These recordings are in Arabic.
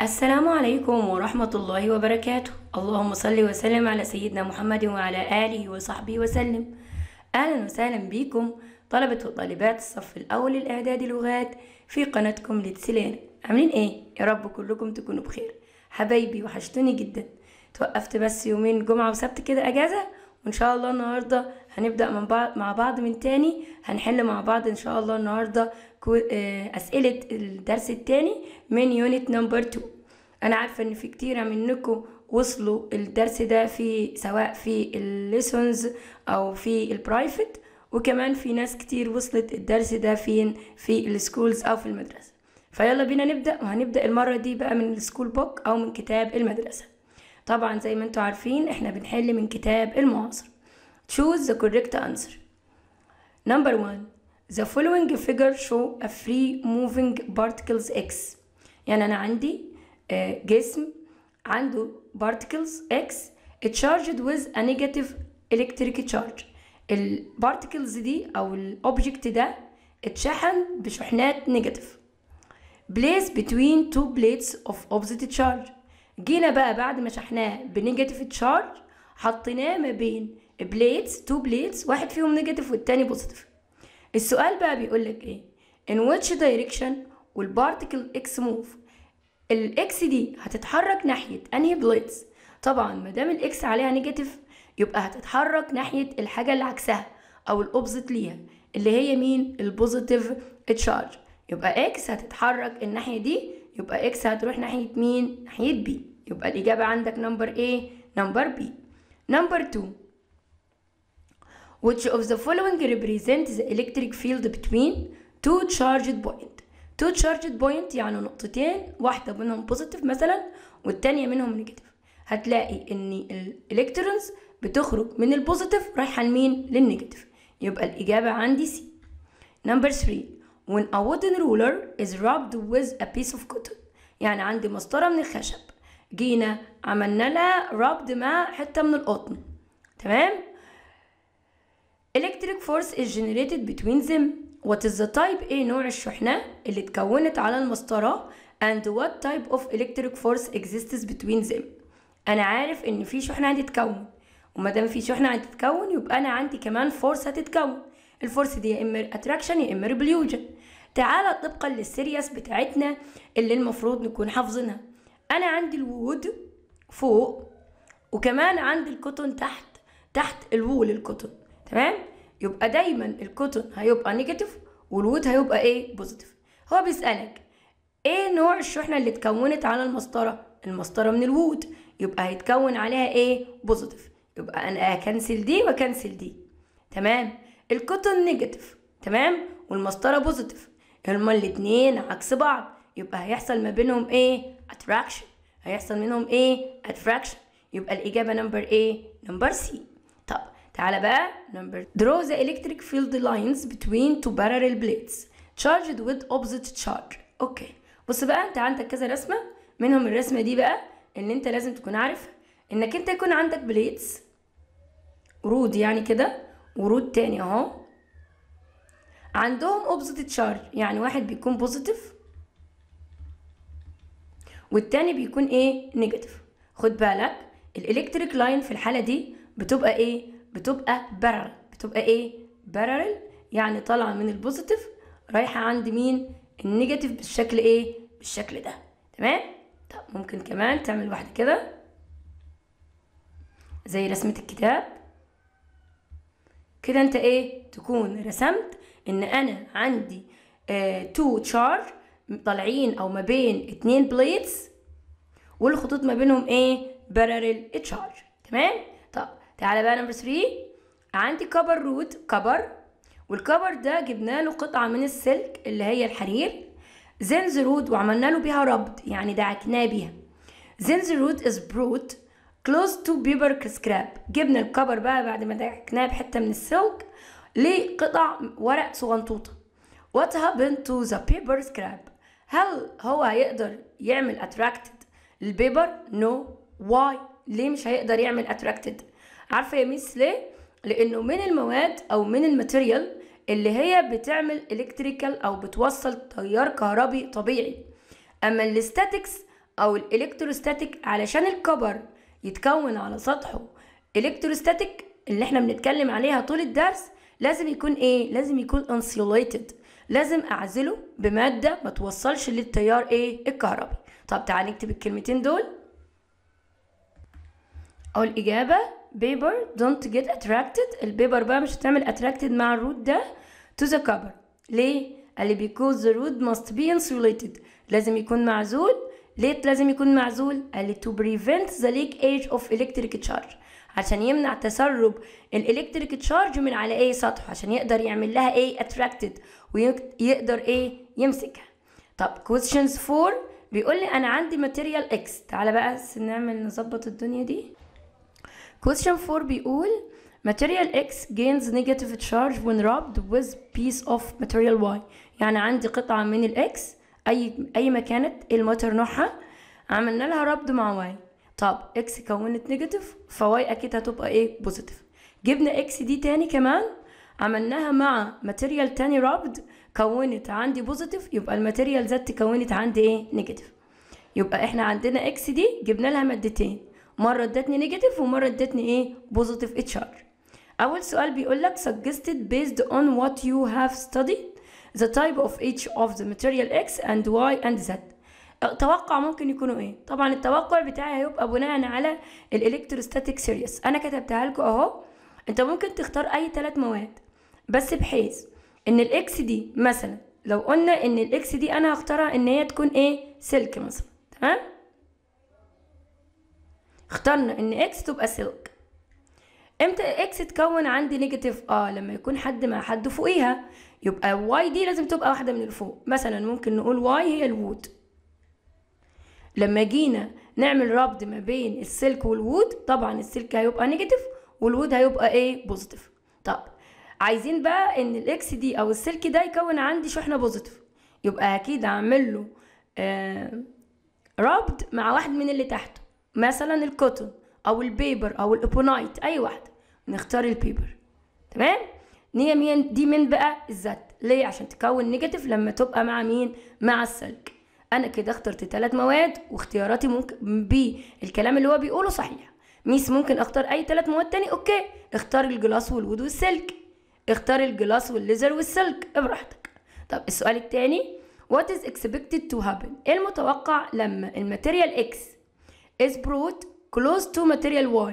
السلام عليكم ورحمة الله وبركاته اللهم صل وسلم على سيدنا محمد وعلى آله وصحبه وسلم أهلا وسهلا بكم طلبة وطالبات الصف الأول الإعداد لغات في قناتكم لتسلين عاملين إيه؟ يا رب كلكم تكونوا بخير حبايبي وحشتوني جدا توقفت بس يومين جمعة وسبت كده أجازة وان شاء الله النهارده هنبدا من بعض مع بعض من تاني هنحل مع بعض ان شاء الله النهارده آه، اسئله الدرس التاني من يونت نمبر 2 انا عارفه ان في كتيره منكم وصلوا الدرس ده في سواء في الليسونز او في البرايفت وكمان في ناس كتير وصلت الدرس ده فين في السكولز او في المدرسه فيلا بينا نبدا وهنبدا المره دي بقى من السكول بوك او من كتاب المدرسه طبعا زي ما انتوا عارفين احنا بنحل من كتاب المعاصر choose the correct answer number one the following figure show a free moving particles x يعني انا عندي جسم عنده particles x charged with a negative electric charge البارتكلز دي او الاوبجكت ده اتشحن بشحنات نيجاتيف place between two plates of opposite charge جينا بقى بعد ما شحناه بنيجاتيف تشارج حطيناه ما بين بليتس تو بليتس واحد فيهم نيجاتيف والتاني بوزيتيف السؤال بقى بيقول لك ايه ان ويتش دايركشن والبارتكل اكس موف الاكس دي هتتحرك ناحيه انهي بليتس طبعا ما دام الاكس عليها نيجاتيف يبقى هتتحرك ناحيه الحاجه اللي عكسها او الاوبزيت ليها اللي هي مين البوزيتيف تشارج يبقى اكس هتتحرك الناحيه دي يبقى اكس هتروح ناحية مين؟ ناحية بي يبقى الإجابة عندك نمبر ايه؟ نمبر بي نمبر 2 which of the following represents the electric field between two charged point two charged point يعني نقطتين واحدة منهم بوزيتيف مثلا والتانية منهم نيجاتيف هتلاقي ان الالكترونز بتخرج من البوزيتيف رايحة لمين للنيجاتيف يبقى الإجابة عندي سي نمبر 3 when a wooden ruler is rubbed with a piece of cotton يعني عندي مسطرة من الخشب جينا عملنا لها ربط مع حتة من القطن تمام electric force is generated between them what is the type ايه نوع الشحنة اللي اتكونت على المسطرة and what type of electric force exists between them انا عارف ان في شحنة هتتكون وما دام في شحنة هتتكون يبقى انا عندي كمان فورس هتتكون الفرصه دي يا اما اتراكشن يا اما ريبليوجن تعالى طبقا للسيريس بتاعتنا اللي المفروض نكون حافظينها انا عندي الوود فوق وكمان عندي الكوتون تحت تحت الوول الكوتون تمام يبقى دايما الكوتون هيبقى نيجاتيف والوود هيبقى ايه بوزيتيف هو بيسالك ايه نوع الشحنه اللي اتكونت على المسطره المسطره من الوود يبقى هيتكون عليها ايه بوزيتيف يبقى انا اكنسل دي واكنسل دي تمام القطن نيجاتيف تمام والمسطره بوزيتيف هما الاتنين عكس بعض يبقى هيحصل ما بينهم ايه اتراكشن هيحصل منهم ايه اتراكشن يبقى الاجابه نمبر ايه نمبر سي طب تعالى بقى نمبر draw the electric field lines between two parallel بليدز charged with opposite charge اوكي بص بقى انت عندك كذا رسمه منهم الرسمه دي بقى اللي انت لازم تكون عارف انك انت يكون عندك بليدز رود يعني كده ورود تاني اهو عندهم اوبزيت تشارج يعني واحد بيكون بوزيتيف والتاني بيكون ايه نيجاتيف خد بالك الالكتريك لاين في الحاله دي بتبقى ايه بتبقى بارل بتبقى ايه بارل يعني طالعه من البوزيتيف رايحه عند مين النيجاتيف بالشكل ايه بالشكل ده تمام طب ممكن كمان تعمل واحده كده زي رسمه الكتاب كده انت ايه تكون رسمت ان انا عندي تو آه، تشارج طالعين او ما بين اتنين بليتس والخطوط ما بينهم ايه باراليل تشارج تمام طب تعالى بقى نمبر 3 عندي كبر روت كبر والكبر ده جبنا له قطعه من السلك اللي هي الحرير زنز روت وعملنا له بيها ربط يعني دعكناه بيها زنز روت از بروت كلوز تو بيبر سكراب جبنا الكبر بقى بعد ما ضحكناه بحته من السلك لقطع ورق صغنطوطه وات happened تو ذا بيبر سكراب هل هو هيقدر يعمل اتراكتد للبيبر نو واي ليه مش هيقدر يعمل اتراكتد عارفه يا ميس ليه لانه من المواد او من الماتيريال اللي هي بتعمل الكتريكال او بتوصل تيار كهربي طبيعي اما الاستاتكس او الالكتروستاتيك علشان الكبر يتكون على سطحه الكتروستاتيك اللي احنا بنتكلم عليها طول الدرس لازم يكون ايه لازم يكون انسيوليتد لازم اعزله بماده ما توصلش للتيار ايه الكهربي طب تعالى نكتب الكلمتين دول او الاجابه بيبر دونت جيت اتراكتد البيبر بقى مش هتعمل اتراكتد مع الروت ده تو ذا كبر ليه قال لي because the root must be insulated لازم يكون معزول ليه لازم يكون معزول قال لي to prevent the leakage of electric charge عشان يمنع تسرب الالكتريك تشارج من على اي سطح عشان يقدر يعمل لها ايه attracted ويقدر ايه يمسكها طب questions 4 بيقول لي انا عندي ماتيريال اكس تعالى بقى نعمل نظبط الدنيا دي question 4 بيقول material X gains negative charge when rubbed with piece of material Y يعني عندي قطعة من الاكس اي اي ما كانت الماتر نوعها عملنا لها ربط مع واي طب اكس كونت نيجاتيف فواي اكيد هتبقى ايه بوزيتيف جبنا اكس دي تاني كمان عملناها مع ماتيريال تاني ربط كونت عندي بوزيتيف يبقى الماتيريال ذات كونت عندي ايه نيجاتيف يبقى احنا عندنا اكس دي جبنا لها مادتين مره ادتني نيجاتيف ومره ادتني ايه بوزيتيف اتش ار اول سؤال بيقول لك suggested based on what you have studied the type of each of the material X and Y and Z توقع ممكن يكونوا ايه طبعا التوقع بتاعي هيبقى بناء على الالكتروستاتيك سيريس انا كتبتها لكم اهو انت ممكن تختار اي ثلاث مواد بس بحيث ان الاكس دي مثلا لو قلنا ان الاكس دي انا هختارها ان هي تكون ايه سلك مثلا تمام اخترنا ان اكس تبقى سلك امتى اكس تكون عندي نيجاتيف اه لما يكون حد مع حد فوقيها يبقى واي دي لازم تبقى واحدة من الفوق مثلا ممكن نقول واي هي الوود لما جينا نعمل ربط ما بين السلك والوود طبعا السلك هيبقى نيجاتيف والوود هيبقى ايه بوزيتيف طب عايزين بقى ان الاكس دي او السلك ده يكون عندي شحنه بوزيتيف يبقى اكيد اعمل له آه ربط مع واحد من اللي تحته مثلا الكوتون او البيبر او الابونايت اي واحده نختار البيبر تمام ان مين دي بقى الذات ليه عشان تكون نيجاتيف لما تبقى مع مين مع السلك انا كده اخترت ثلاث مواد واختياراتي ممكن بالكلام اللي هو بيقوله صحيح ميس ممكن اختار اي ثلاث مواد تاني اوكي اختار الجلاس والود والسلك اختار الجلاس والليزر والسلك براحتك طب السؤال التاني what is expected to happen ايه المتوقع لما الماتيريال اكس is brought close to material y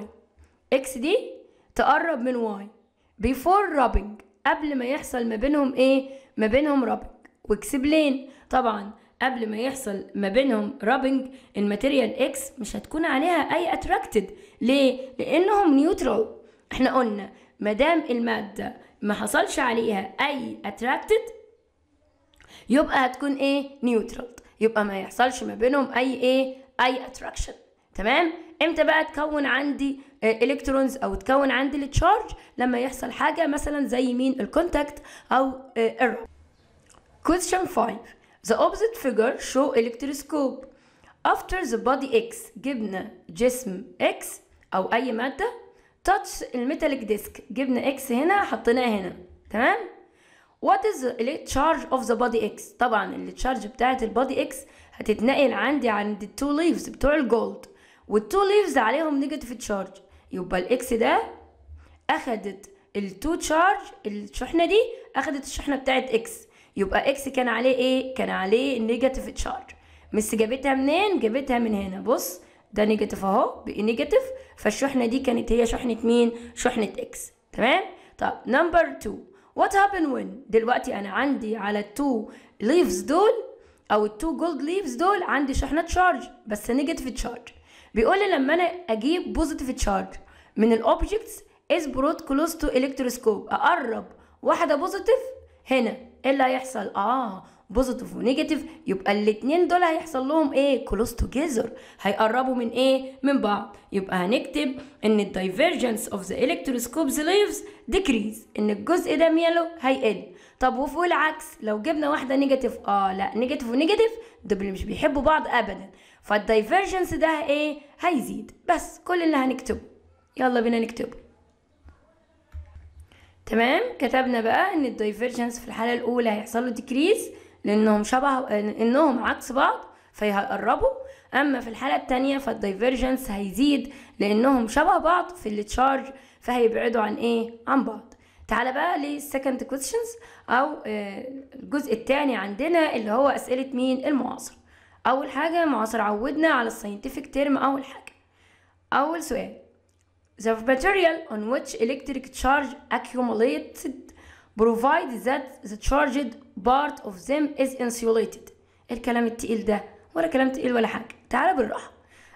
x دي تقرب من y before رابنج قبل ما يحصل ما بينهم ايه ما بينهم rubbing واكسبلين طبعا قبل ما يحصل ما بينهم رابنج الماتيريال اكس مش هتكون عليها اي اتراكتد ليه لانهم نيوترال احنا قلنا ما دام الماده ما حصلش عليها اي اتراكتد يبقى هتكون ايه نيوترال يبقى ما يحصلش ما بينهم اي ايه اي اتراكشن تمام امتى بقى تكون عندي الكترونز او تكون عندي التشارج لما يحصل حاجه مثلا زي مين الكونتاكت او الرب question 5 the opposite figure show electroscope after the body x جبنا جسم x او اي ماده touch الميتاليك ديسك جبنا x هنا حطيناه هنا تمام what is the charge of the body x طبعا التشارج بتاعه البادي x هتتنقل عندي عند التو ليفز بتوع الجولد والتو ليفز عليهم نيجاتيف تشارج يبقى الاكس ده اخدت التو تشارج الشحنه دي اخدت الشحنه بتاعت اكس يبقى اكس كان عليه ايه كان عليه نيجاتيف تشارج مس جابتها منين جابتها من هنا بص ده نيجاتيف اهو بقي نيجاتيف فالشحنه دي كانت هي شحنه مين شحنه اكس تمام طب نمبر 2 وات هابن وين دلوقتي انا عندي على التو ليفز دول او التو جولد ليفز دول عندي شحنه تشارج بس نيجاتيف تشارج بيقول لي لما انا اجيب بوزيتيف تشارج من الاوبجكتس از بروت كلوز تو الكتروسكوب اقرب واحده بوزيتيف هنا ايه اللي هيحصل اه بوزيتيف ونيجاتيف يبقى الاتنين دول هيحصل لهم ايه كلوز جيزر هيقربوا من ايه من بعض يبقى هنكتب ان الدايفرجنس اوف ذا الكتروسكوب ليفز ديكريز ان الجزء ده ميله هيقل طب وفوق العكس لو جبنا واحده نيجاتيف اه لا نيجاتيف ونيجاتيف دول مش بيحبوا بعض ابدا فالدايفرجنس ده ايه هيزيد بس كل اللي هنكتبه يلا بينا نكتبه تمام كتبنا بقى ان الدايفرجنس في الحاله الاولى هيحصل له ديكريز لانهم شبه انهم عكس بعض فهيقربوا اما في الحاله الثانيه فالدايفرجنس هيزيد لانهم شبه بعض في التشارج فهيبعدوا عن ايه عن بعض تعالى بقى للسكند كويستشنز او آه، الجزء الثاني عندنا اللي هو اسئله مين المعاصر اول حاجه معاصر عودنا على الساينتفك تيرم اول حاجه اول سؤال The material on which electric charge accumulated provides that the charged part of them is insulated الكلام التقيل ده ولا كلام تقيل ولا حاجة تعالى بالراحة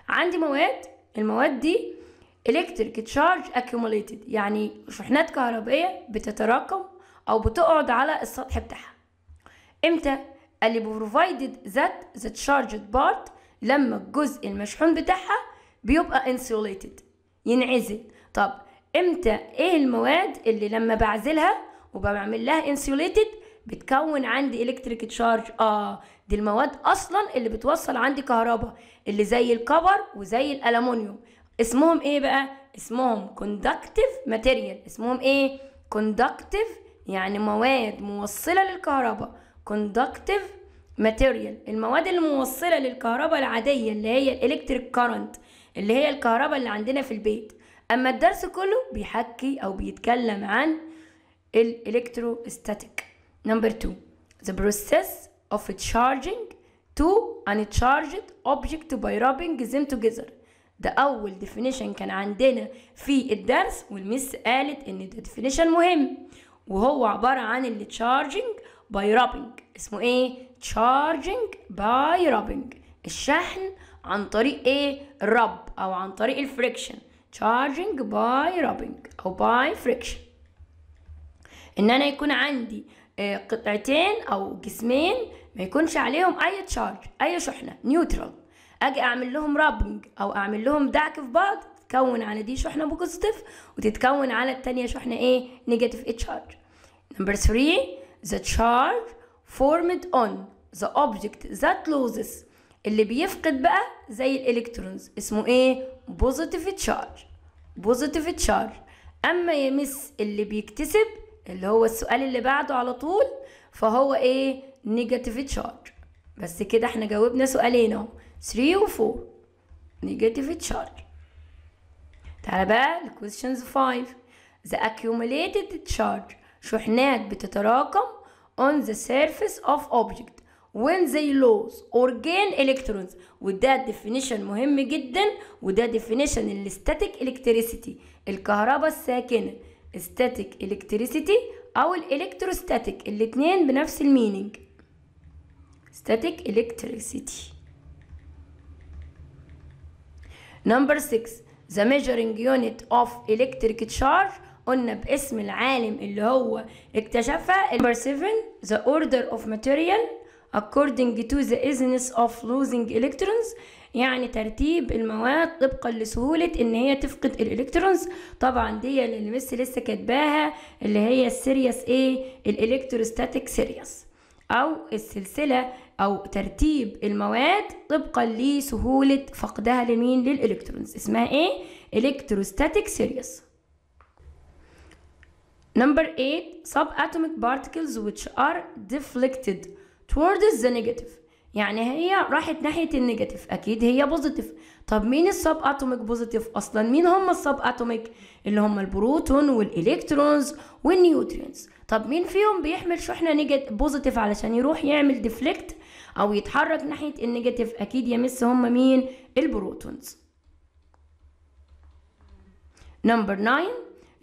عندي مواد المواد دي electric charge accumulated يعني شحنات كهربائية بتتراكم أو بتقعد على السطح بتاعها إمتى؟ اللي provided that the charged part لما الجزء المشحون بتاعها بيبقى insulated ينعزل طب امتى ايه المواد اللي لما بعزلها وبعمل لها انسوليتد بتكون عندي الكتريك تشارج اه دي المواد اصلا اللي بتوصل عندي كهرباء اللي زي الكبر وزي الالومنيوم اسمهم ايه بقى اسمهم كوندكتيف ماتيريال اسمهم ايه كوندكتيف يعني مواد موصله للكهرباء كوندكتيف ماتيريال المواد الموصله للكهرباء العاديه اللي هي الالكتريك كارنت اللي هي الكهرباء اللي عندنا في البيت اما الدرس كله بيحكي او بيتكلم عن الالكتروستاتيك نمبر 2 the process of charging to uncharged object by rubbing them together ده اول definition كان عندنا في الدرس والمس قالت ان ده definition مهم وهو عبارة عن اللي charging by rubbing اسمه ايه charging by rubbing الشحن عن طريق ايه الرب او عن طريق الفريكشن charging by rubbing او by friction ان انا يكون عندي آه، قطعتين او جسمين ما يكونش عليهم اي تشارج اي شحنه نيوترال اجي اعمل لهم رابنج او اعمل لهم دعك في بعض تتكون على دي شحنه بوزيتيف وتتكون على التانية شحنه ايه نيجاتيف ايه تشارج نمبر 3 the charge formed on the object that loses اللي بيفقد بقى زي الالكترونز اسمه ايه بوزيتيف تشارج بوزيتيف تشارج اما يمس اللي بيكتسب اللي هو السؤال اللي بعده على طول فهو ايه نيجاتيف تشارج بس كده احنا جاوبنا سؤالين اهو 3 و 4 نيجاتيف تشارج تعالى بقى الكويشنز 5 the accumulated charge شحنات بتتراكم on the surface of object when they lose or gain electrons وده definition مهم جدا وده definition ال static electricity الكهرباء الساكنة static electricity أو الإلكتروستاتيك الاتنين بنفس الميننج static electricity number 6 the measuring unit of electric charge قلنا باسم العالم اللي هو اكتشفها number 7 the order of material according to the easiness of losing electrons يعني ترتيب المواد طبقا لسهولة ان هي تفقد الالكترونز طبعا دي اللي مس لسه كاتباها اللي هي السيريس ايه الالكتروستاتيك سيريس او السلسلة او ترتيب المواد طبقا لسهولة فقدها لمين للالكترونز اسمها ايه الكتروستاتيك سيريس Number 8 subatomic particles which are deflected towards the negative يعني هي راحت ناحية النيجاتيف أكيد هي بوزيتيف طب مين السب أتوميك بوزيتيف أصلا مين هم السب أتوميك اللي هم البروتون والإلكترونز والنيوترينز طب مين فيهم بيحمل شحنة بوزيتيف علشان يروح يعمل ديفليكت أو يتحرك ناحية النيجاتيف أكيد يمس هم مين البروتونز نمبر 9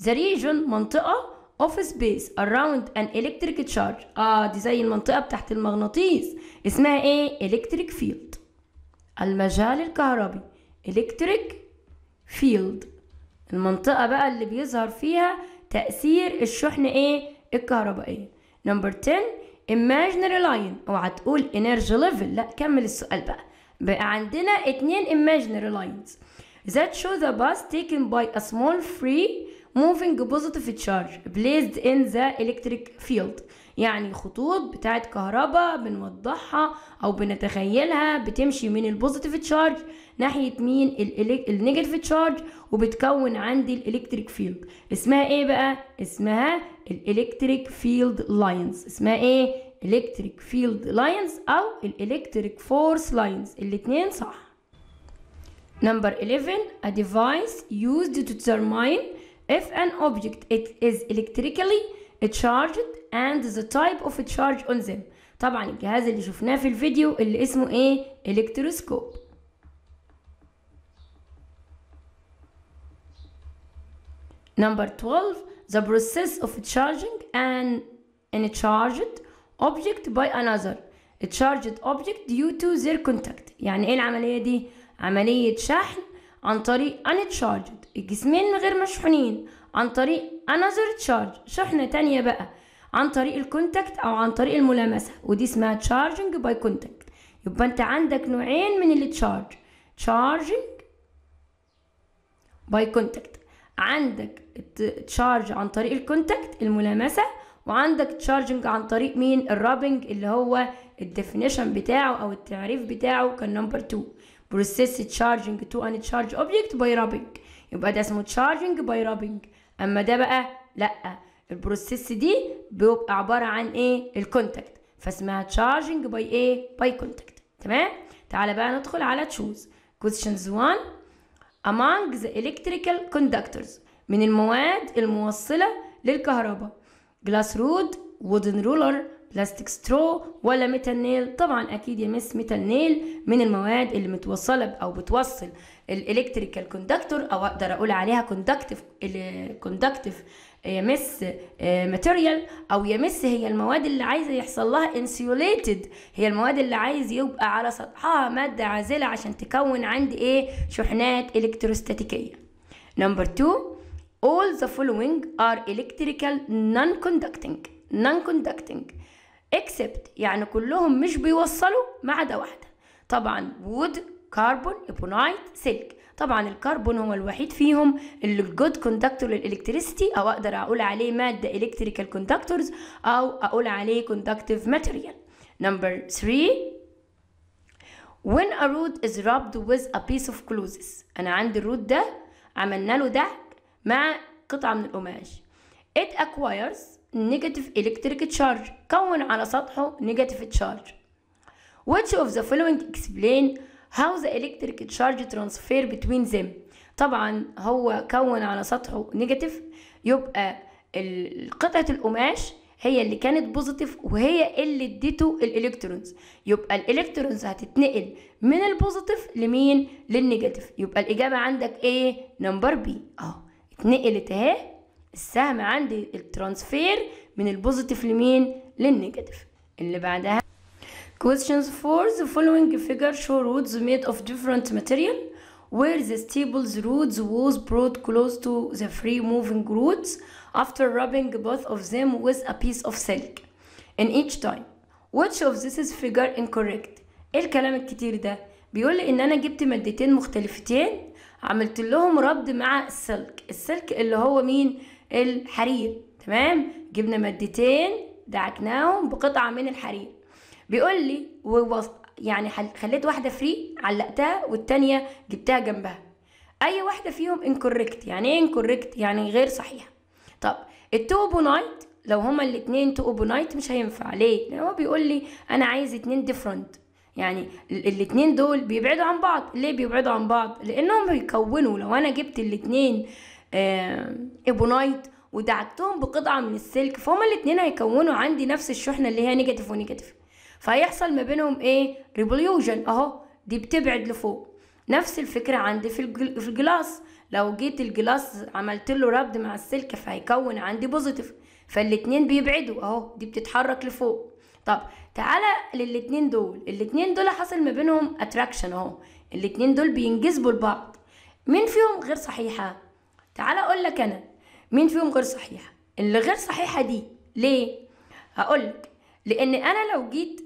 the region منطقة اوف سبيس اراوند ان الكتريك تشارج اه دي زي المنطقه بتاعت المغناطيس اسمها ايه الكتريك فيلد المجال الكهربي الكتريك فيلد المنطقه بقى اللي بيظهر فيها تاثير الشحن ايه الكهربائيه نمبر 10 imaginary line اوعى تقول energy level لا كمل السؤال بقى بقى عندنا اتنين imaginary lines that show the bus taken by a small free moving positive charge placed in the electric field يعني خطوط بتاعة كهرباء بنوضحها أو بنتخيلها بتمشي من البوزيتيف تشارج ناحية مين النيجاتيف تشارج وبتكون عندي الإلكتريك فيلد اسمها إيه بقى؟ اسمها الإلكتريك فيلد لاينز اسمها إيه؟ إلكتريك فيلد لاينز أو الإلكتريك فورس لاينز الاتنين صح Number 11 a device used to determine if an object it is electrically charged and the type of charge on them طبعا الجهاز اللي شفناه في الفيديو اللي اسمه ايه الكتروسكوب Number 12 the process of charging and an charged object by another a charged object due to their contact يعني ايه العملية دي؟ عملية شحن عن طريق uncharged الجسمين غير مشحونين عن طريق another charge شحنة تانية بقى عن طريق الكونتاكت أو عن طريق الملامسة ودي اسمها charging by contact يبقى أنت عندك نوعين من التشارج charging by contact عندك تشارج عن طريق الكونتاكت الملامسة وعندك تشارجنج عن طريق مين الرابنج اللي هو الديفينيشن بتاعه او التعريف بتاعه كان نمبر 2 process charging to an charge object by rubbing يبقى ده اسمه charging by rubbing اما ده بقى لا البروسيس دي بيبقى عباره عن ايه الكونتاكت فاسمها charging by ايه by contact تمام تعال بقى ندخل على choose questions 1 among the electrical conductors من المواد الموصله للكهرباء glass rod wooden ruler بلاستيك سترو ولا ميتال نيل طبعا اكيد يا مس ميتال نيل من المواد اللي متوصله او بتوصل الالكتريكال كوندكتور او اقدر اقول عليها كوندكتيف كوندكتيف يمس ماتيريال او يمس هي المواد اللي عايزه يحصل لها انسيوليتد هي المواد اللي عايز يبقى على سطحها ماده عازله عشان تكون عندي ايه شحنات الكتروستاتيكيه نمبر 2 all the following are electrical non-conducting non-conducting except يعني كلهم مش بيوصلوا ما عدا واحدة طبعا wood كربون ebonite سلك طبعا الكربون هو الوحيد فيهم اللي الجود كوندكتور للالكتريستي أو أقدر أقول عليه مادة إلكتريكال كوندكتورز أو أقول عليه كوندكتيف ماتيريال نمبر 3 when a root is rubbed with a piece of clothes أنا عندي الروت ده عملنا له دهك مع قطعة من القماش it acquires negative electric charge كون على سطحه negative charge which of the following explain how the electric charge transfer between them طبعا هو كون على سطحه نيجاتيف يبقى قطعة القماش هي اللي كانت بوزيتيف وهي اللي اديته الالكترونز يبقى الالكترونز هتتنقل من البوزيتيف لمين للنيجاتيف يبقى الاجابه عندك ايه نمبر بي اه اتنقلت اهي السهم عندي الترانسفير من البوزيتيف لمين للنيجاتيف اللي بعدها questions for the following figure show roots made of different material where the stable's roots was brought close to the free moving roots after rubbing both of them with a piece of silk in each time which of this is figure incorrect ايه الكلام الكتير ده بيقول لي ان انا جبت مادتين مختلفتين عملت لهم ربط مع السلك السلك اللي هو مين الحرير تمام جبنا مادتين دعكناهم بقطعة من الحرير بيقول لي يعني خليت واحدة فري علقتها والتانية جبتها جنبها أي واحدة فيهم انكوريكت يعني ايه انكوريكت يعني غير صحيحة طب التوبونايت لو هما الاتنين توبونايت مش هينفع ليه لأن هو بيقول لي أنا عايز اتنين ديفرنت يعني الاتنين دول بيبعدوا عن بعض ليه بيبعدوا عن بعض لانهم بيكونوا لو انا جبت الاتنين إبونايت ودعكتهم بقطعة من السلك فهما الاتنين هيكونوا عندي نفس الشحنة اللي هي نيجاتيف ونيجاتيف فهيحصل ما بينهم ايه ريبوليوجن اهو دي بتبعد لفوق نفس الفكرة عندي في, الجل... في الجلاس لو جيت الجلاس عملت له ربد مع السلك فهيكون عندي بوزيتيف فالاتنين بيبعدوا اهو دي بتتحرك لفوق طب تعالى للاتنين دول الاتنين دول حصل ما بينهم اتراكشن اهو الاتنين دول بينجذبوا لبعض مين فيهم غير صحيحة تعال اقول لك انا مين فيهم غير صحيحه اللي غير صحيحه دي ليه هقول لك لان انا لو جيت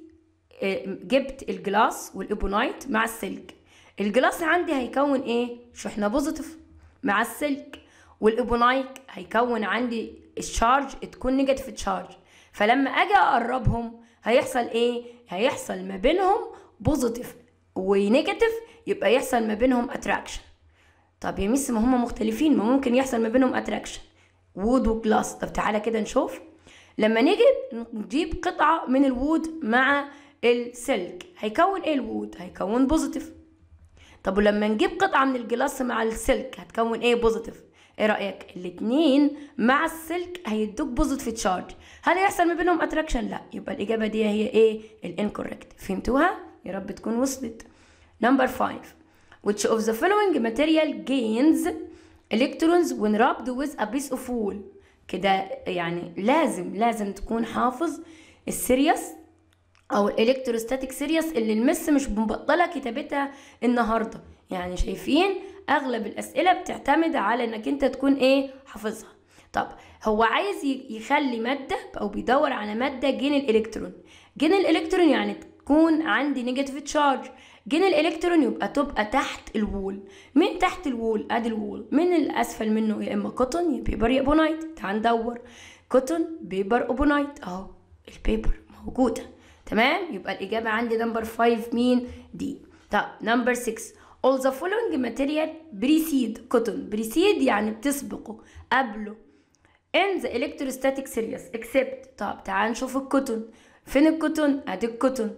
آه، جبت الجلاس والابونايت مع السلك الجلاس عندي هيكون ايه شحنه بوزيتيف مع السلك والابونايت هيكون عندي الشارج تكون نيجاتيف تشارج فلما اجي اقربهم هيحصل ايه هيحصل ما بينهم بوزيتيف ونيجاتيف يبقى يحصل ما بينهم اتراكشن طب يا ميس ما هم مختلفين ما ممكن يحصل ما بينهم اتراكشن وود وجلاس طب تعالى كده نشوف لما نيجي نجيب قطعه من الوود مع السلك هيكون ايه الوود هيكون بوزيتيف طب ولما نجيب قطعه من الجلاس مع السلك هتكون ايه بوزيتيف ايه رايك الاثنين مع السلك هيدوك بوزيتيف تشارج هل هيحصل ما بينهم اتراكشن لا يبقى الاجابه دي هي ايه الانكوركت فهمتوها يا رب تكون وصلت نمبر 5 which of the following material gains electrons when rubbed with a piece of wool كده يعني لازم لازم تكون حافظ السيريس او الالكتروستاتيك سيريس اللي المس مش مبطله كتابتها النهارده يعني شايفين اغلب الاسئله بتعتمد على انك انت تكون ايه حافظها طب هو عايز يخلي ماده او بيدور على ماده جين الالكترون جين الالكترون يعني تكون عندي نيجاتيف تشارج جينا الالكترون يبقى تبقى تحت الوول من تحت الوول ادي الوول من الاسفل منه يا اما كوتون يا بيبر يا ابونايت تعال ندور كوتون بيبر اوبونايت اهو البيبر موجوده تمام يبقى الاجابه عندي نمبر 5 مين دي طب نمبر 6 all the following material precede cotton precede يعني بتسبقه قبله in the electrostatic series except طب تعال نشوف الكوتون فين الكوتون ادي الكوتون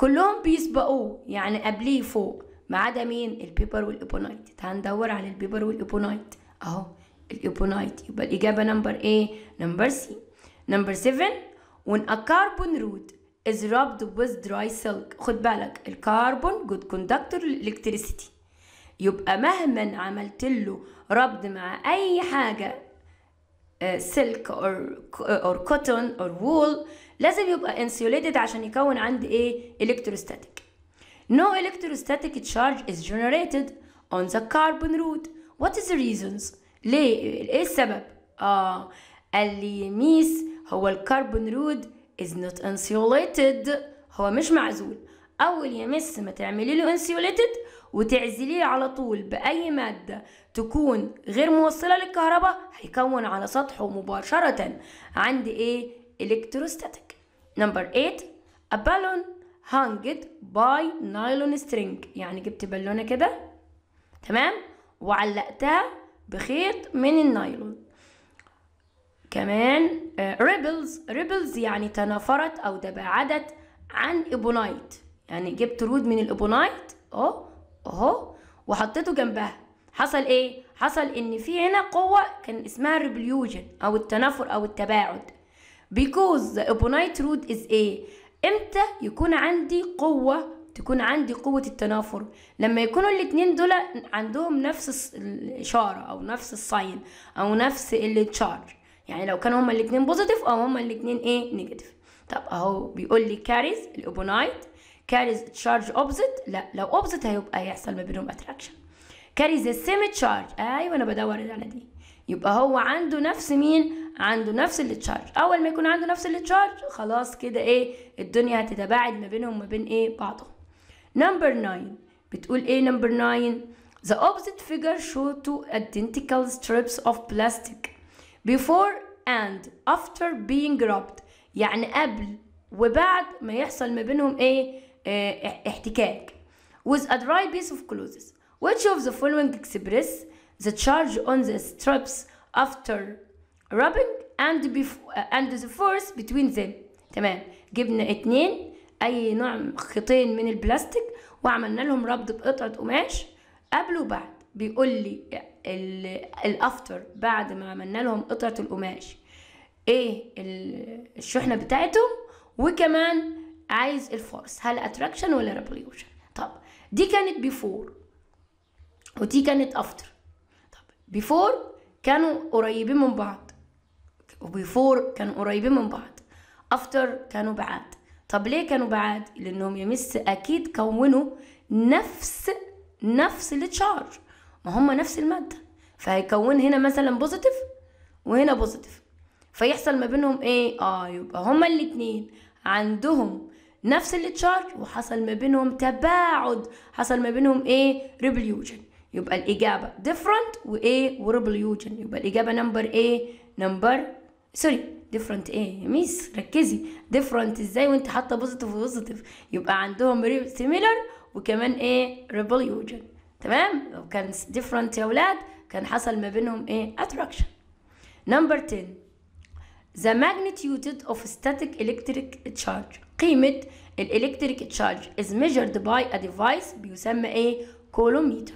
كلهم بيسبقوه يعني قبليه فوق ما عدا مين البيبر والابونايت تعال ندور على البيبر والابونايت اهو الابونايت يبقى الاجابه نمبر ايه نمبر سي نمبر 7 when a carbon root is rubbed with dry silk خد بالك الكربون جود كوندكتور للإلكتريسيتي يبقى مهما عملت له ربط مع أي حاجة سلك اور كوتون اور وول لازم يبقى انسوليتد عشان يكون عند ايه الكتروستاتيك no الكتروستاتيك charge is generated on the carbon root وات از ريزونز ليه ايه السبب اه قال لي ميس هو الكربون رود is not insulated هو مش معزول اول يا مس ما تعملي له انسيوليتد وتعزليه على طول باي ماده تكون غير موصله للكهرباء هيكون على سطحه مباشره عند ايه electrostatic. Number 8 a balloon hanged by nylon string يعني جبت بالونة كده تمام وعلقتها بخيط من النايلون كمان ريبلز uh, ريبلز يعني تنافرت او تباعدت عن ابونايت يعني جبت رود من الابونايت اهو اهو وحطيته جنبها حصل ايه حصل ان في هنا قوه كان اسمها ريبليوجن او التنافر او التباعد because opponite root is a امتى يكون عندي قوة تكون عندي قوة التنافر لما يكونوا الاتنين دول عندهم نفس الإشارة أو نفس الساين أو نفس التشارج يعني لو كانوا هما الاتنين بوزيتيف أو هما الاتنين إيه نيجاتيف طب أهو بيقول لي كاريز الأوبونايت كاريز تشارج أوبزيت لا لو أوبزيت هيبقى هيحصل ما بينهم أتراكشن كاريز السيم تشارج أيوه أنا بدور على دي يبقى هو عنده نفس مين عنده نفس التشارج اول ما يكون عنده نفس التشارج خلاص كده ايه الدنيا هتتباعد ما بينهم وما بين ايه بعضهم نمبر 9 بتقول ايه نمبر 9 The opposite figure show two identical strips of plastic before and after being rubbed يعني قبل وبعد ما يحصل ما بينهم إيه؟, ايه احتكاك with a dry piece of clothes which of the following express the charge on the strips after rubbing and, before uh, and the force between them تمام جبنا اتنين اي نوع خيطين من البلاستيك وعملنا لهم ربط بقطعه قماش قبل وبعد بيقول لي الافتر بعد ما عملنا لهم قطعه القماش ايه الشحنه بتاعتهم وكمان عايز الفورس هل اتراكشن ولا ريبوليوشن طب دي كانت بيفور ودي كانت افتر بيفور كانوا قريبين من بعض وبيفور كانوا قريبين من بعض افتر كانوا بعاد طب ليه كانوا بعاد لانهم يا مس اكيد كونوا نفس نفس التشارج ما هم نفس الماده فهيكون هنا مثلا بوزيتيف وهنا بوزيتيف فيحصل ما بينهم ايه اه يبقى هما الاتنين عندهم نفس التشارج وحصل ما بينهم تباعد حصل ما بينهم ايه ريبليوجن يبقى الإجابة different و A و revolution يبقى الإجابة نمبر A نمبر سوري different A ميس ركزي different إزاي وأنت حاطة بوزيتيف positive يبقى عندهم similar وكمان إيه revolution تمام لو كان different يا ولاد كان حصل ما بينهم إيه attraction نمبر 10 the magnitude of static electric charge قيمة الإلكتريك تشارج is measured by a device بيسمى إيه كولوميتر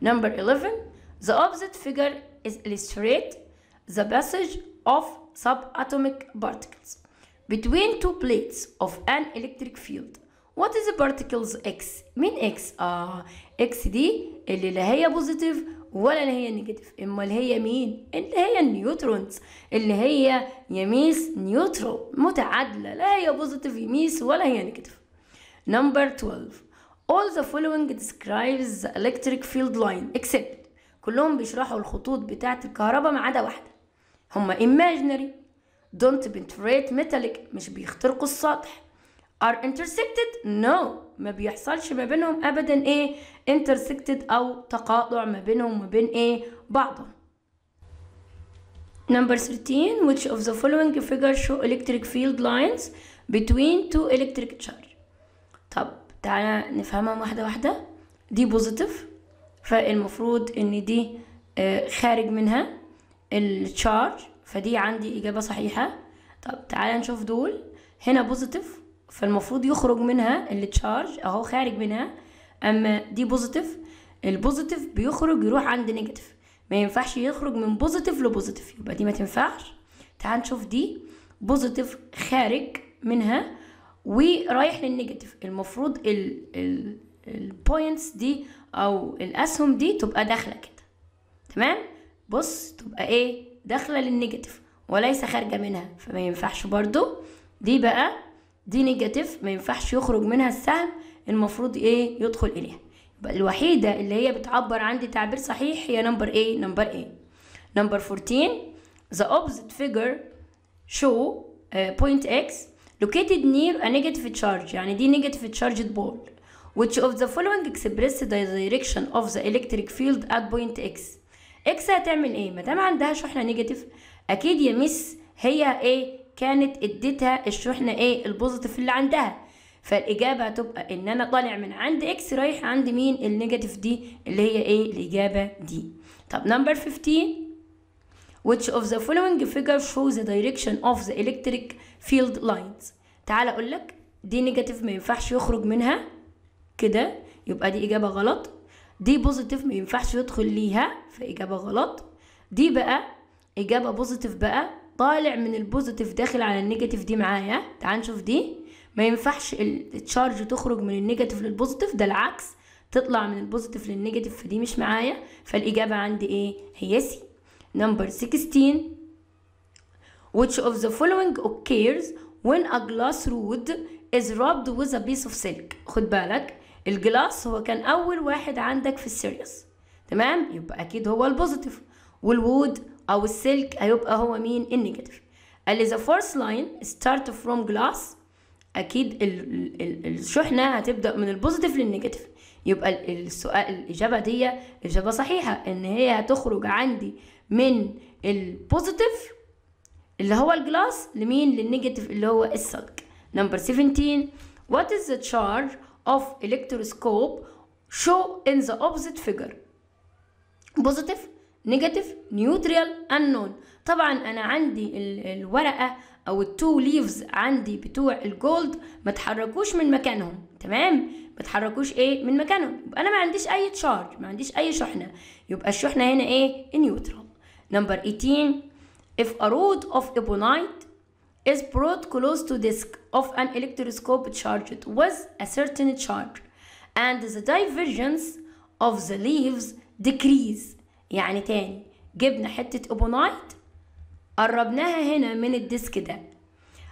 Number 11. The opposite figure is illustrate the passage of subatomic particles between two plates of an electric field. What is the particles x؟ mean? x؟ آه uh, x دي اللي لا هي positive ولا اللي هي negative، أمال هي مين؟ اللي هي النيوترونز، اللي هي يميس نيوترو متعادلة، لا هي positive يميس ولا هي negative. Number 12 all the following describes electric field line except كلهم بيشرحوا الخطوط بتاعة الكهرباء ما عدا واحدة هما imaginary don't penetrate metallic مش بيخترقوا السطح are intersected no ما بيحصلش ما بينهم ابدا ايه intersected او تقاطع ما بينهم وما بين ايه بعضهم Number 13 which of the following figures show electric field lines between two electric charge طب تعالى نفهمها واحدة واحدة دي بوزيتيف فالمفروض ان دي آه، خارج منها التشارج فدي عندي إجابة صحيحة طب تعالى نشوف دول هنا بوزيتيف فالمفروض يخرج منها التشارج اهو خارج منها اما دي بوزيتيف البوزيتيف بيخرج يروح عند نيجاتيف ما ينفعش يخرج من بوزيتيف لبوزيتيف يبقى دي ما تنفعش تعال نشوف دي بوزيتيف خارج منها ورايح للنيجاتيف المفروض البوينتس دي او الاسهم دي تبقى داخله كده تمام بص تبقى ايه داخله للنيجاتيف وليس خارجه منها فما ينفعش برضو دي بقى دي نيجاتيف ما ينفعش يخرج منها السهم المفروض ايه يدخل اليها يبقى الوحيده اللي هي بتعبر عندي تعبير صحيح هي نمبر ايه نمبر ايه نمبر 14 the opposite figure show uh, point x located near a negative charge يعني دي negative charged ball which of the following express the direction of the electric field at point x x هتعمل ايه مادام عندها شحنه نيجاتيف اكيد يا مس هي ايه كانت اديتها الشحنه ايه البوزيتيف اللي عندها فالاجابه هتبقى ان انا طالع من عند اكس رايح عند مين النيجاتيف دي اللي هي ايه الاجابه دي طب نمبر 15 which of the following figure shows the direction of the electric field lines تعال اقول لك دي نيجاتيف ما ينفعش يخرج منها كده يبقى دي اجابه غلط دي بوزيتيف ما ينفعش يدخل ليها فاجابه غلط دي بقى اجابه بوزيتيف بقى طالع من البوزيتيف داخل على النيجاتيف دي معايا تعال نشوف دي ما ينفعش التشارج تخرج من النيجاتيف للبوزيتيف ده العكس تطلع من البوزيتيف للنيجاتيف فدي مش معايا فالاجابه عندي ايه هي سي Number 16 Which of the following occurs when a glass rod is rubbed with a piece of silk خد بالك الجلاس هو كان أول واحد عندك في السيريس تمام يبقى أكيد هو البوزيتيف والوود أو السلك هيبقى هو مين النيجاتيف قال لي ذا فورس لاين ستارت فروم جلاس أكيد الـ الـ الشحنة هتبدأ من البوزيتيف للنيجاتيف يبقى السؤال الإجابة دي إجابة صحيحة إن هي هتخرج عندي من البوزيتيف اللي هو الجلاس لمين للنيجاتيف اللي هو السلك نمبر 17 what is the charge of electroscope show in the opposite figure positive نيجاتيف نيوتريال unknown طبعا انا عندي الورقه او التو ليفز عندي بتوع الجولد ما تحركوش من مكانهم تمام ما تحركوش ايه من مكانهم يبقى انا ما عنديش اي تشارج ما عنديش اي شحنه يبقى الشحنه هنا ايه نيوترال Number 18 If a rod of ebonite is brought close to disk of an electroscope charged with a certain charge and the divergence of the leaves decrease يعني تاني جبنا حتة ابونايت قربناها هنا من الديسك ده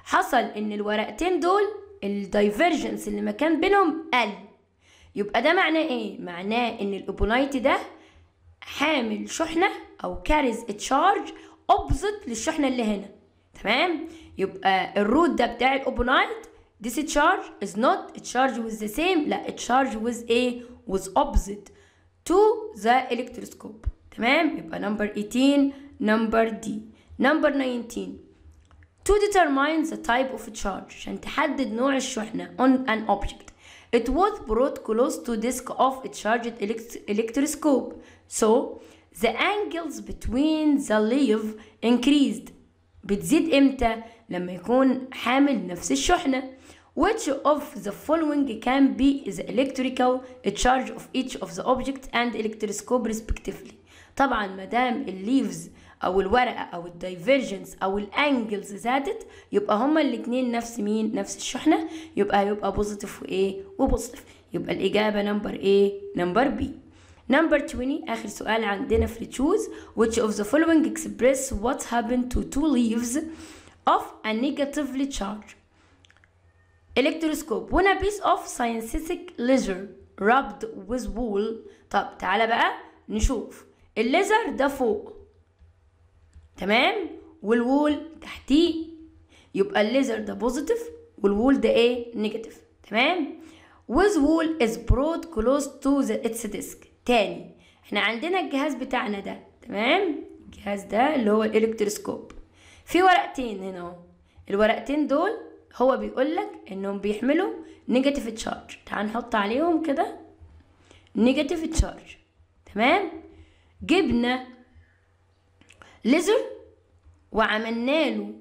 حصل ان الورقتين دول الدايفرجنس اللي مكان بينهم قل يبقى ده معناه ايه معناه ان الابونايت ده حامل شحنه أو carries a charge opposite the اللي هنا تمام يبقى الروت ده بتاع الأوبونايت charge is not a charge with the same لا a charge with a with opposite to the electroscope تمام يبقى number 18 number D number 19 to determine the type of charge عشان تحدد نوع الشحنة on an object it was brought close to disk of a charged electroscope so the angles between the leaves increased بتزيد امتى لما يكون حامل نفس الشحنه which of the following can be the electrical charge of each of the object and electroscope respectively طبعا ما دام الليفز او الورقه او الدايفيرجنس او الانجلز زادت يبقى هما الاثنين نفس مين نفس الشحنه يبقى يبقى بوزيتيف وايه وبوزيتيف يبقى الاجابه نمبر ايه نمبر بي Number 20 آخر سؤال عندنا في choose which of the following express what happened to two leaves of a negatively charged electroscope when a piece of scientific laser rubbed with wool طب تعالى بقى نشوف الليزر ده فوق تمام والوول تحتيه يبقى الليزر ده بوزيتيف والوول ده ايه نيجاتيف تمام with wool is brought close to the its disk تاني احنا عندنا الجهاز بتاعنا ده تمام الجهاز ده اللي هو الالكتروسكوب في ورقتين هنا اهو الورقتين دول هو بيقولك انهم بيحملوا نيجاتيف تشارج تعال نحط عليهم كده نيجاتيف تشارج تمام جبنا ليزر وعملنا له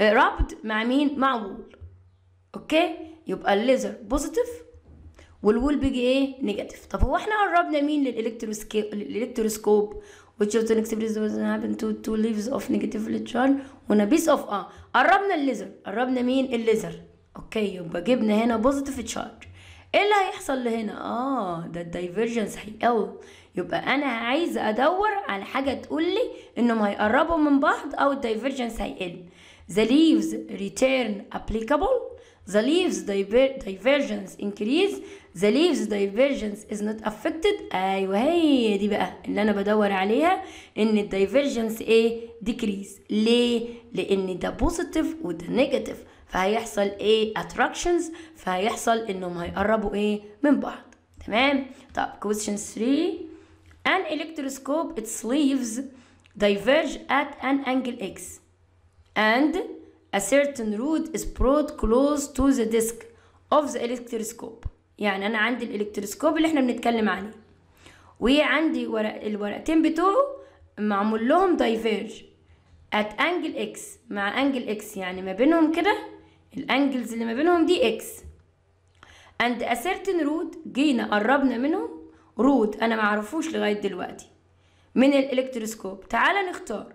ربط مع مين مع وول اوكي يبقى الليزر بوزيتيف والول بيجي ايه نيجاتيف طب هو احنا قربنا مين للالكتروسكوب which of the next results happen to two leaves of negative electron on a piece of اه قربنا الليزر قربنا مين الليزر اوكي يبقى جبنا هنا بوزيتيف تشارج ايه اللي هيحصل لهنا اه ده الدايفرجنس هيقل يبقى انا عايز ادور على حاجه تقول لي انهم هيقربوا من بعض او الدايفرجنس هيقل the leaves return applicable The leaves diver divergence increase The leaves divergence is not affected أيوه هي دي بقى اللي أنا بدور عليها إن divergence إيه decrease ليه؟ لأن ده positive وده negative فهيحصل إيه attractions فهيحصل إنهم هيقربوا إيه من بعض تمام؟ طب question 3 An electroscope its leaves diverge at an angle X and A certain route is brought close to the disk of the electroscope يعني أنا عندي الإلكتروسكوب اللي احنا بنتكلم عليه وعندي ورق الورقتين بتوعه معمول لهم دايفيرج at angle x مع angle x يعني ما بينهم كده الانجلز اللي ما بينهم دي x and a certain root جينا قربنا منهم رود انا معرفوش لغايه دلوقتي من الالكتروسكوب تعال نختار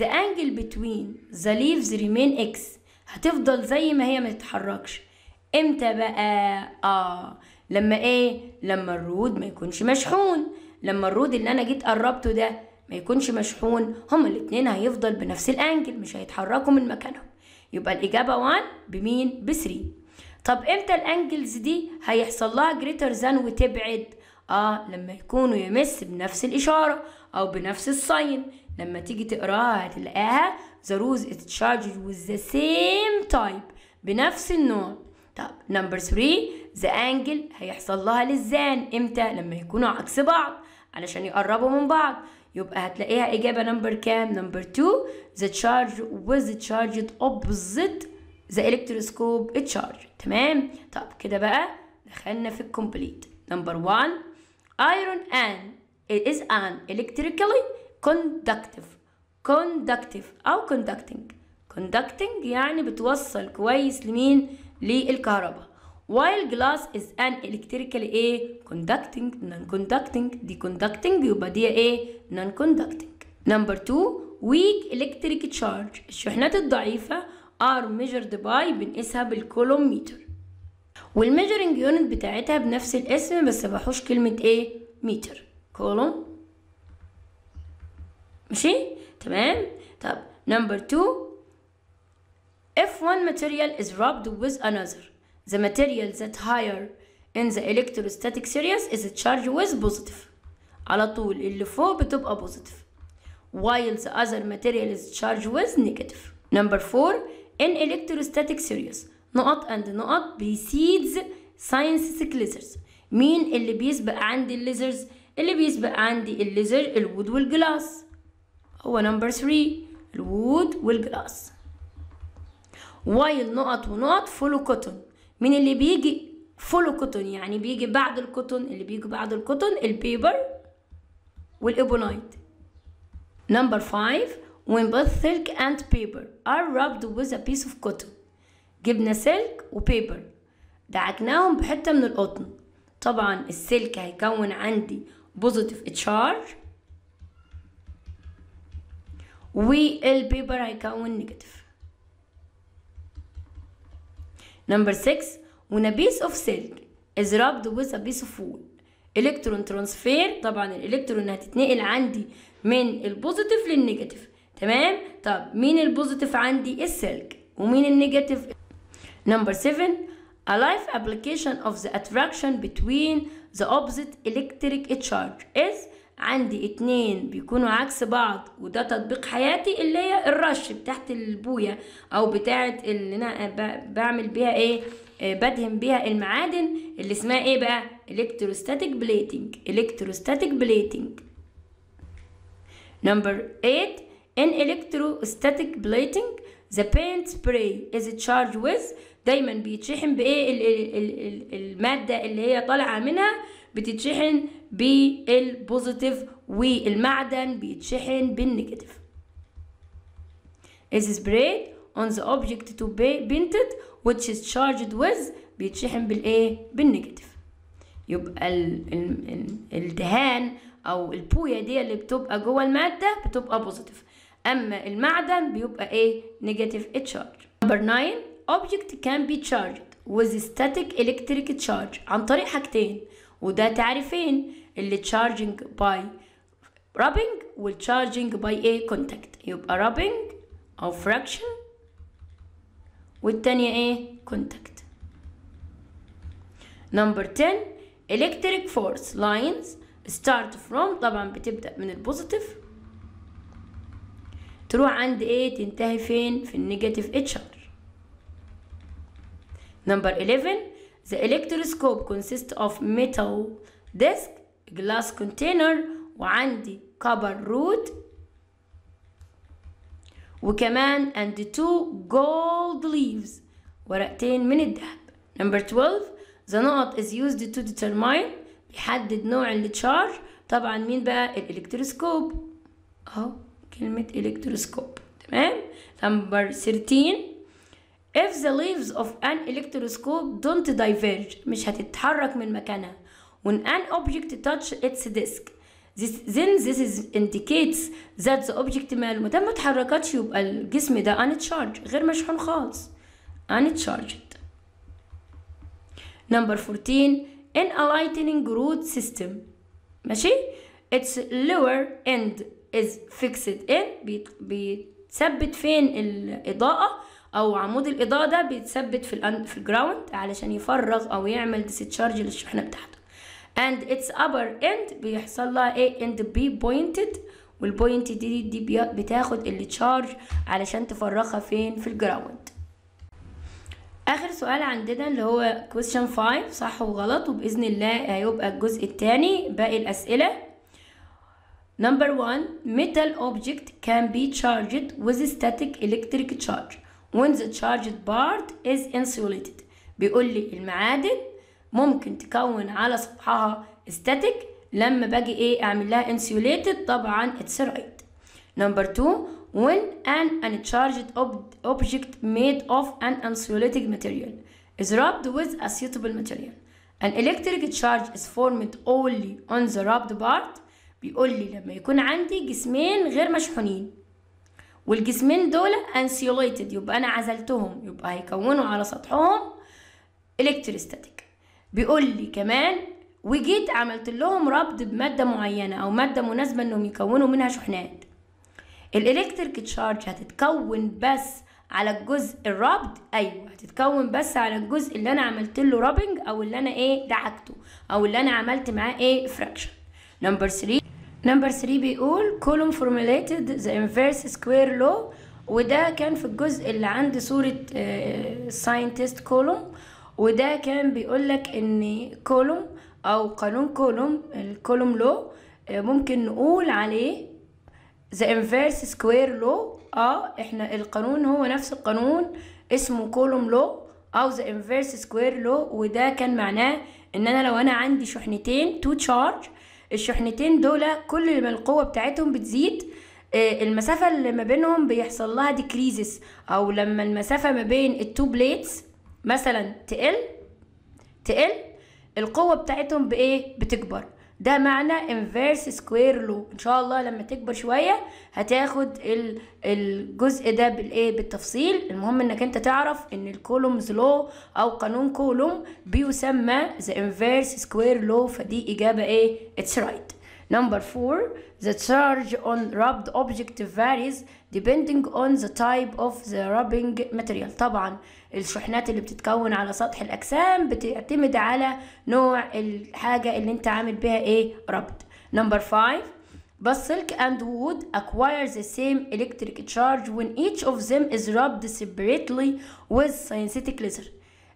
the angle between the leaves remain x هتفضل زي ما هي ما تتحركش امتى بقى اه لما ايه لما الرود ما يكونش مشحون لما الرود اللي انا جيت قربته ده ما يكونش مشحون هما الاتنين هيفضل بنفس الانجل مش هيتحركوا من مكانهم يبقى الاجابه 1 بمين ب 3 طب امتى الانجلز دي هيحصل لها جريتر ذان وتبعد اه لما يكونوا يمس بنفس الاشاره او بنفس الساين لما تيجي تقراها هتلاقيها the rules is charged with the same type بنفس النوع طب نمبر 3 the angle هيحصل لها للزان امتى لما يكونوا عكس بعض علشان يقربوا من بعض يبقى هتلاقيها اجابه نمبر كام نمبر 2 with the charged opposite the electroscope it charged تمام طب كده بقى دخلنا في الكومبليت نمبر 1 iron and it is an electrically conductive conductive أو conducting conducting يعني بتوصل كويس لمين للكهرباء while glass is an electrical ايه conducting non conducting دي conducting يبقى دي ايه non conducting number two weak electric charge الشحنات الضعيفة are measured by بنقيسها بالكولوميتر والميجرنج يونت بتاعتها بنفس الاسم بس بحوش كلمة ايه متر كولوم ماشي تمام طب number two if one material is rubbed with another the material that higher in the electrostatic series is charged with positive على طول اللي فوق بتبقى positive while the other material is charged with negative number four in electrostatic series نقط and نقط precedes science lasers مين اللي بيسبق عندي الليزرز اللي بيسبق عندي الليزر الوود والجلاس هو نمبر 3 الوود والجلاس وايل نقط ونقط فولو كوتون مين اللي بيجي فولو كوتون يعني بيجي بعد الكوتون اللي بيجي بعد الكوتون البيبر والإبونايت نمبر 5 when both silk and paper are rubbed with a piece of cotton جبنا سلك وبيبر دعكناهم بحتة من القطن طبعا السلك هيكون عندي بوزيتيف تشارج والبيبر هيكون نيجاتيف نمبر 6 when a piece of silk is rubbed with a piece of wool electron transfer طبعا الالكترون هتتنقل عندي من البوزيتيف للنيجاتيف تمام طب مين البوزيتيف عندي السلك ومين النيجاتيف نمبر 7 a life application of the attraction between the opposite electric charge is عندي اتنين بيكونوا عكس بعض وده تطبيق حياتي اللي هي الرش بتاعت البوية او بتاعت اللي انا بعمل بيها ايه آه، بدهن بيها المعادن اللي اسمها ايه بقى الكتروستاتيك بليتنج الكتروستاتيك بليتنج نمبر 8 in الكتروستاتيك بليتنج the paint spray is charged with دايما بيتشحن بايه الماده اللي هي طالعه منها بتتشحن بالبوزيتيف والمعدن بيتشحن بالنيجاتيف is sprayed on the object to be painted which is charged with بيتشحن بالايه بالنيجاتيف يبقى ال ال ال الدهان او البويه دي اللي بتبقى جوه الماده بتبقى بوزيتيف اما المعدن بيبقى ايه نيجاتيف تشارج نمبر 9 object can be charged with static electric charge عن طريق حاجتين وده تعرفين اللي charging by rubbing والتشارجنج by a contact يبقى rubbing أو fraction والتانية ايه contact number 10 electric force lines start from طبعا بتبدأ من البوزيتيف تروح عند ايه تنتهي فين في النيجاتيف اتش ار نمبر 11 The electroscope consists of metal disc, glass container وعندي copper root وكمان and two gold leaves ورقتين من الذهب. Number 12 the knot is used to determine بيحدد نوع التشارج طبعا مين بقى الالكتروسكوب اهو كلمة الكتروسكوب تمام Number 13 If the leaves of an electroscope don't diverge مش هتتحرك من مكانها when an object touch its disk this, then this is indicates that the object مال ما دام يبقى الجسم ده uncharged غير مشحون خالص uncharged number 14 in a lightning rod system ماشي its lower end is fixed in بيتثبت فين الإضاءة او عمود الاضاءه ده بيتثبت في في الجراوند علشان يفرغ او يعمل ديسشارج للشحنه بتاعته and its upper end بيحصل لها ايه end B pointed والبوينت دي دي, دي بتاخد التشارج علشان تفرغها فين في الجراوند اخر سؤال عندنا اللي هو question 5 صح وغلط وباذن الله هيبقى الجزء الثاني باقي الاسئله Number 1 metal object can be charged with static electric charge when the charged part is insulated بيقول لي المعادن ممكن تكون على سطحها static لما باجي ايه اعمل لها insulated طبعا it's right number two when an uncharged ob object made of an insulated material is rubbed with a suitable material an electric charge is formed only on the rubbed part بيقول لي لما يكون عندي جسمين غير مشحونين والجسمين دول انسيوليتد يبقى انا عزلتهم يبقى هيكونوا على سطحهم الكتروستاتيك بيقول لي كمان وجيت عملت لهم ربط بماده معينه او ماده مناسبه انهم يكونوا منها شحنات الالكتريك تشارج هتتكون بس على الجزء الربط ايوه هتتكون بس على الجزء اللي انا عملت له رابنج او اللي انا ايه دعكته او اللي انا عملت معاه ايه فراكشن نمبر 3 نمبر 3 بيقول كولوم formulated ذا انفيرس سكوير لو وده كان في الجزء اللي عند صورة ساينتست آه، كولوم وده كان بيقولك ان كولوم او قانون كولوم الكولوم لو ممكن نقول عليه ذا انفيرس سكوير لو اه احنا القانون هو نفس القانون اسمه كولوم لو او ذا انفيرس سكوير لو وده كان معناه ان انا لو انا عندي شحنتين تو تشارج الشحنتين دول كل ما القوه بتاعتهم بتزيد آه، المسافة اللي ما بينهم بيحصل لها ديكريزز او لما المسافة ما بين التو بليتس مثلا تقل تقل القوة بتاعتهم بايه بتكبر ده معنى inverse square law ان شاء الله لما تكبر شويه هتاخد الجزء ده بالايه بالتفصيل المهم انك انت تعرف ان الكولومز لو او قانون كولوم بيسمى the inverse square law فدي اجابه ايه it's right Number four, the charge on rubbed object varies depending on the type of the rubbing material. طبعا الشحنات اللي بتتكون على سطح الاجسام بتعتمد على نوع الحاجه اللي انت عامل بيها ايه ربط نمبر 5 بس silk and wood acquire the same electric charge when each of them is rubbed separately with synthetic leather.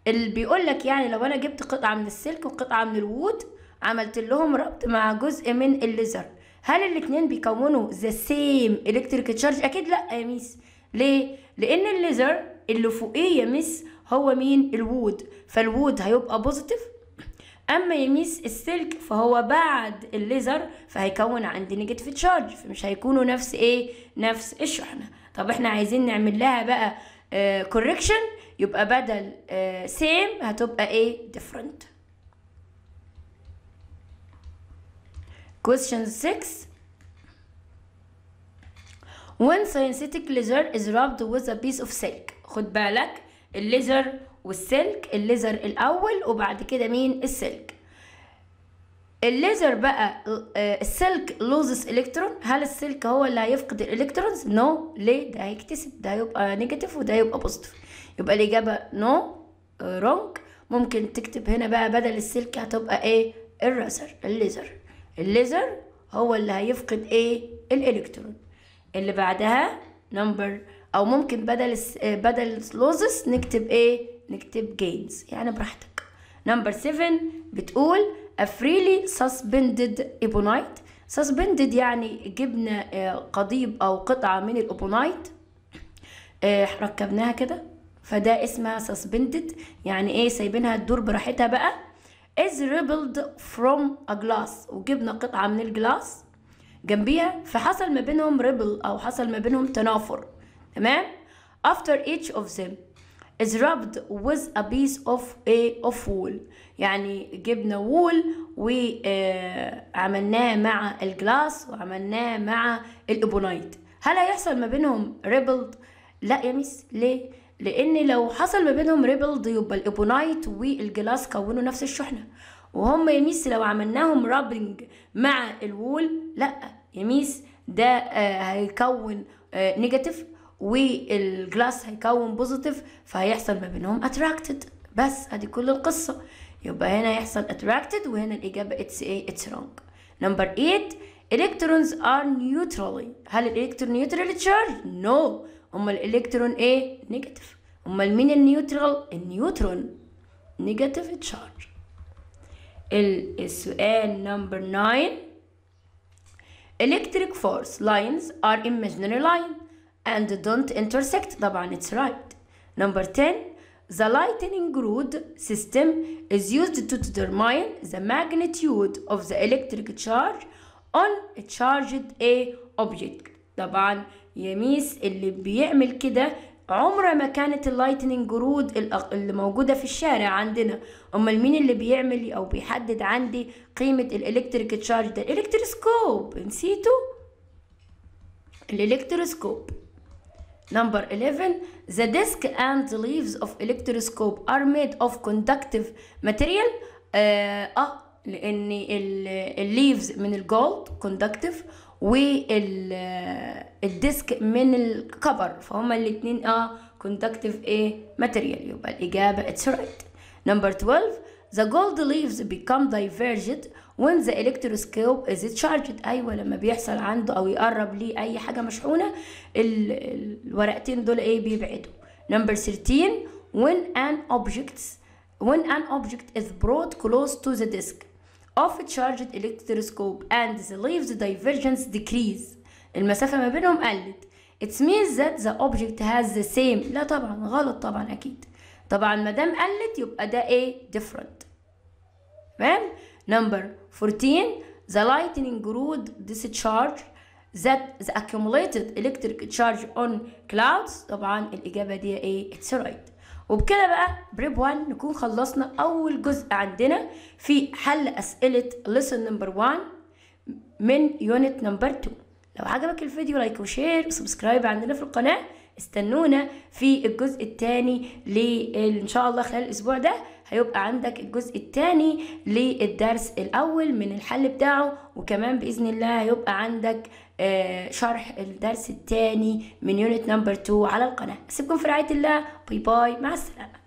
اللي بيقول لك يعني لو انا جبت قطعه من السلك وقطعه من الوود عملت لهم ربط مع جزء من الليزر هل الاثنين بيكونوا the same electric charge اكيد لا يا ميس ليه لان الليزر اللي فوقيه يا مس هو مين الوود فالوود هيبقى بوزيتيف اما يميس السلك فهو بعد الليزر فهيكون عندي نيجاتيف تشارج فمش هيكونوا نفس ايه نفس الشحنه طب احنا عايزين نعمل لها بقى كوركشن آه، uh, يبقى بدل سيم آه، uh, هتبقى ايه ديفرنت question 6 when synthetic laser is rubbed with a piece of silk خد بالك الليزر والسلك الليزر الاول وبعد كده مين السلك الليزر بقى آه، السلك لوزس الكترون هل السلك هو اللي هيفقد الالكترونز نو no. ليه ده هيكتسب ده هيبقى نيجاتيف وده هيبقى بوزيتيف يبقى الاجابه نو no. رونج آه، ممكن تكتب هنا بقى بدل السلك هتبقى ايه الرازر الليزر الليزر هو اللي هيفقد ايه الالكترون اللي بعدها نمبر او ممكن بدل آه، بدل لوزس نكتب ايه نكتب جينز يعني براحتك نمبر 7 بتقول a freely suspended ebonite suspended يعني جبنا آه، قضيب او قطعه من الابونايت آه، ركبناها كده فده اسمها suspended يعني ايه سايبينها تدور براحتها بقى is rippled from a glass وجبنا قطعه من الجلاس جنبيها فحصل ما بينهم ريبل او حصل ما بينهم تنافر تمام after each of them is rubbed with a piece of a of wool يعني جبنا وول وعملناه آه، مع الجلاس وعملناه مع الابونايت هل هيحصل ما بينهم ريبلد لا يا ميس ليه لان لو حصل ما بينهم ريبلد يبقى الابونايت والجلاس كونوا نفس الشحنه وهم يا ميس لو عملناهم رابنج مع الوول لا يا ميس ده آه، هيكون نيجاتيف آه، والجلاس هيكون بوزيتيف فهيحصل ما بينهم اتراكتد بس ادي كل القصه يبقى هنا يحصل اتراكتد وهنا الاجابه اتس ايه اتس رونج نمبر 8 electrons are نيوترالي هل الالكترون نيوترال تشارج نو امال الالكترون ايه نيجاتيف امال مين النيوترال النيوترون نيجاتيف تشارج السؤال نمبر 9 electric force lines are imaginary line and don't intersect طبعا it's right number 10 the lightning rod system is used to determine the magnitude of the electric charge on a charged a object طبعا يا ميس اللي بيعمل كده عمره ما كانت اللايتنينج رود اللي موجوده في الشارع عندنا امال مين اللي بيعمل او بيحدد عندي قيمه الالكتريك تشارج ده الالكتروسكوب نسيتوا الالكتروسكوب Number 11. The disc and the leaves of electroscope are made of conductive material. اه لان الليفز من الجولد كوندكتيف والديسك من الكبر فهما الاثنين اه كوندكتيف ايه ماتيريال يبقى الاجابه اتس رايت نمبر 12 the gold leaves become diverged when the electroscope is charged ايوه لما بيحصل عنده او يقرب ليه اي حاجه مشحونه الورقتين دول ايه بيبعدوا number 13 when an object when an object is brought close to the disk of a charged electroscope and the leaves divergence decrease المسافه ما بينهم قلت it means that the object has the same لا طبعا غلط طبعا اكيد طبعا ما دام قلت يبقى ده ايه different تمام number 14 the lightning rod discharge that the accumulated electric charge on clouds طبعا الإجابة دي ايه it's right وبكده بقى بريب 1 نكون خلصنا أول جزء عندنا في حل أسئلة lesson نمبر 1 من يونت نمبر 2 لو عجبك الفيديو لايك وشير وسبسكرايب عندنا في القناة استنونا في الجزء الثاني ان شاء الله خلال الأسبوع ده هيبقى عندك الجزء الثاني للدرس الاول من الحل بتاعه وكمان باذن الله هيبقى عندك آه، شرح الدرس الثاني من يونت نمبر 2 على القناه اسيبكم في رعايه الله باي باي مع السلامه